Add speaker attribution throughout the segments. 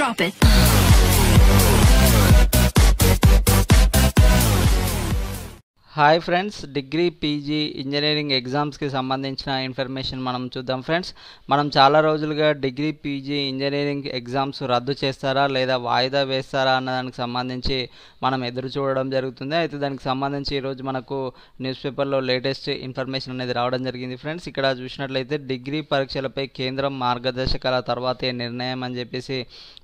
Speaker 1: Drop it. Hi friends degree PG engineering ఎగ్జామ్స్కి సంబంధించిన information మనం చూద్దాం ఫ్రెండ్స్ మనం చాలా రోజులుగా డిగ్రీ పీజీ ఇంజనీరింగ్ ఎగ్జామ్స్ రద్దు చేస్తారా లేదా వాయిదా వేస్తారా అన్న దానికి సంబంధించి మనం ఎదురు చూడడం జరుగుతుంది అయితే దానికి సంబంధించి ఈరోజు మనకు న్యూస్ పేపర్లో లేటెస్ట్ ఇన్ఫర్మేషన్ అనేది రావడం జరిగింది ఫ్రెండ్స్ ఇక్కడ చూసినట్లయితే డిగ్రీ పరీక్షలపై కేంద్రం మార్గదర్శకాల తర్వాతే నిర్ణయం అని చెప్పేసి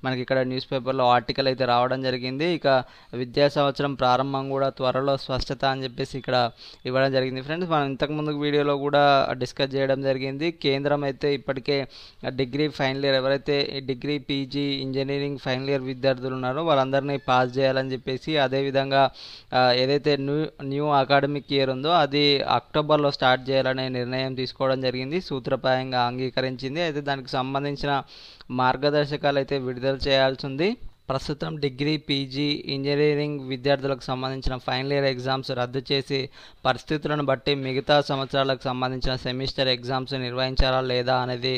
Speaker 1: మనకి ఇక్కడ న్యూస్ పేపర్లో ఆర్టికల్ అయితే రావడం జరిగింది ఇక విద్యా సంవత్సరం ప్రారంభం కూడా త్వరలో స్పష్టత అని చెప్పి చెప్పేసి ఇక్కడ ఇవ్వడం జరిగింది ఫ్రెండ్స్ మనం ఇంతకుముందు వీడియోలో కూడా డిస్కస్ చేయడం జరిగింది కేంద్రం అయితే ఇప్పటికే డిగ్రీ ఫైనల్ ఇయర్ ఎవరైతే degree PG engineering final year విద్యార్థులు ఉన్నారో వాళ్ళందరినీ పాస్ చేయాలని చెప్పేసి అదేవిధంగా ఏదైతే న్యూ న్యూ అకాడమిక్ ఇయర్ ఉందో అది అక్టోబర్లో స్టార్ట్ చేయాలనే నిర్ణయం తీసుకోవడం జరిగింది సూత్రప్రాయంగా అంగీకరించింది అయితే దానికి సంబంధించిన మార్గదర్శకాలు అయితే విడుదల చేయాల్సి ఉంది ప్రస్తుతం డిగ్రీ పీజీ ఇంజనీరింగ్ విద్యార్థులకు సంబంధించిన ఫైనల్ ఇయర్ ఎగ్జామ్స్ రద్దు చేసి పరిస్థితులను బట్టి మిగతా సంవత్సరాలకు సంబంధించిన సెమిస్టర్ ఎగ్జామ్స్ నిర్వహించాలా లేదా అనేది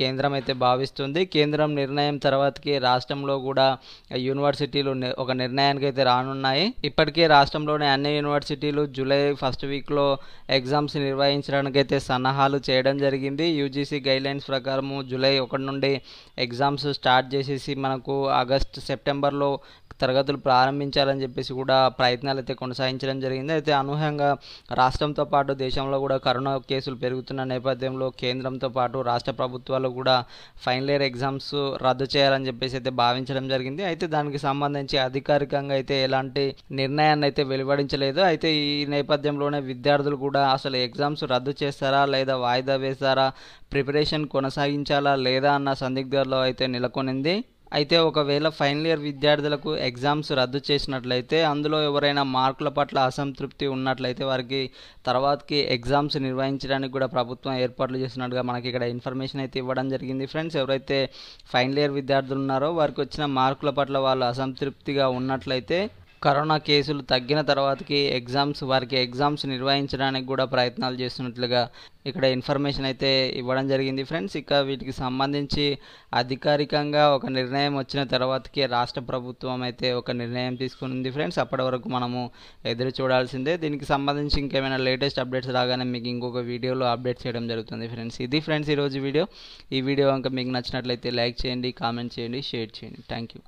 Speaker 1: కేంద్రం అయితే భావిస్తుంది కేంద్రం నిర్ణయం తర్వాతకి రాష్ట్రంలో కూడా యూనివర్సిటీలు ఒక నిర్ణయానికి అయితే రానున్నాయి ఇప్పటికే రాష్ట్రంలోని అన్ని యూనివర్సిటీలు జూలై ఫస్ట్ వీక్లో ఎగ్జామ్స్ నిర్వహించడానికి అయితే సన్నాహాలు చేయడం జరిగింది యూజీసీ గైడ్లైన్స్ ప్రకారము జూలై ఒకటి నుండి ఎగ్జామ్స్ స్టార్ట్ చేసేసి మనకు ఆగస్ట్ సెప్టెంబర్లో తరగతులు ప్రారంభించాలని చెప్పేసి కూడా ప్రయత్నాలు అయితే కొనసాగించడం జరిగింది అయితే అనూహ్యంగా రాష్ట్రంతో పాటు దేశంలో కూడా కరోనా కేసులు పెరుగుతున్న నేపథ్యంలో కేంద్రంతో పాటు రాష్ట్ర ప్రభుత్వాలు కూడా ఫైనల్ ఇయర్ ఎగ్జామ్స్ రద్దు చేయాలని చెప్పేసి అయితే భావించడం జరిగింది అయితే దానికి సంబంధించి అధికారికంగా అయితే ఎలాంటి నిర్ణయాన్ని అయితే వెలువడించలేదు అయితే ఈ నేపథ్యంలోనే విద్యార్థులు కూడా అసలు ఎగ్జామ్స్ రద్దు చేస్తారా లేదా వాయిదా వేస్తారా ప్రిపరేషన్ కొనసాగించాలా లేదా అన్న సందిగ్ధాల్లో అయితే నెలకొనింది అయితే ఒకవేళ ఫైనల్ ఇయర్ విద్యార్థులకు ఎగ్జామ్స్ రద్దు చేసినట్లయితే అందులో ఎవరైనా మార్కుల పట్ల అసంతృప్తి ఉన్నట్లయితే వారికి తర్వాతకి ఎగ్జామ్స్ నిర్వహించడానికి కూడా ప్రభుత్వం ఏర్పాట్లు చేసినట్టుగా మనకి ఇక్కడ ఇన్ఫర్మేషన్ అయితే ఇవ్వడం జరిగింది ఫ్రెండ్స్ ఎవరైతే ఫైనల్ ఇయర్ విద్యార్థులు ఉన్నారో వారికి వచ్చిన మార్కుల పట్ల వాళ్ళు అసంతృప్తిగా ఉన్నట్లయితే కరోనా కేసులు తగ్గిన తర్వాతకి ఎగ్జామ్స్ వారికి ఎగ్జామ్స్ నిర్వహించడానికి కూడా ప్రయత్నాలు చేస్తున్నట్లుగా ఇక్కడ ఇన్ఫర్మేషన్ అయితే ఇవ్వడం జరిగింది ఫ్రెండ్స్ ఇక వీటికి సంబంధించి అధికారికంగా ఒక నిర్ణయం వచ్చిన తర్వాతకి రాష్ట్ర ప్రభుత్వం అయితే ఒక నిర్ణయం తీసుకుంది ఫ్రెండ్స్ అప్పటి వరకు మనము ఎదురు చూడాల్సిందే దీనికి సంబంధించి ఇంకేమైనా లేటెస్ట్ అప్డేట్స్ రాగానే మీకు ఇంకొక వీడియోలో అప్డేట్ చేయడం జరుగుతుంది ఫ్రెండ్స్ ఇది ఫ్రెండ్స్ ఈరోజు వీడియో ఈ వీడియో ఇంకా మీకు నచ్చినట్లయితే లైక్ చేయండి కామెంట్ చేయండి షేర్ చేయండి థ్యాంక్ యూ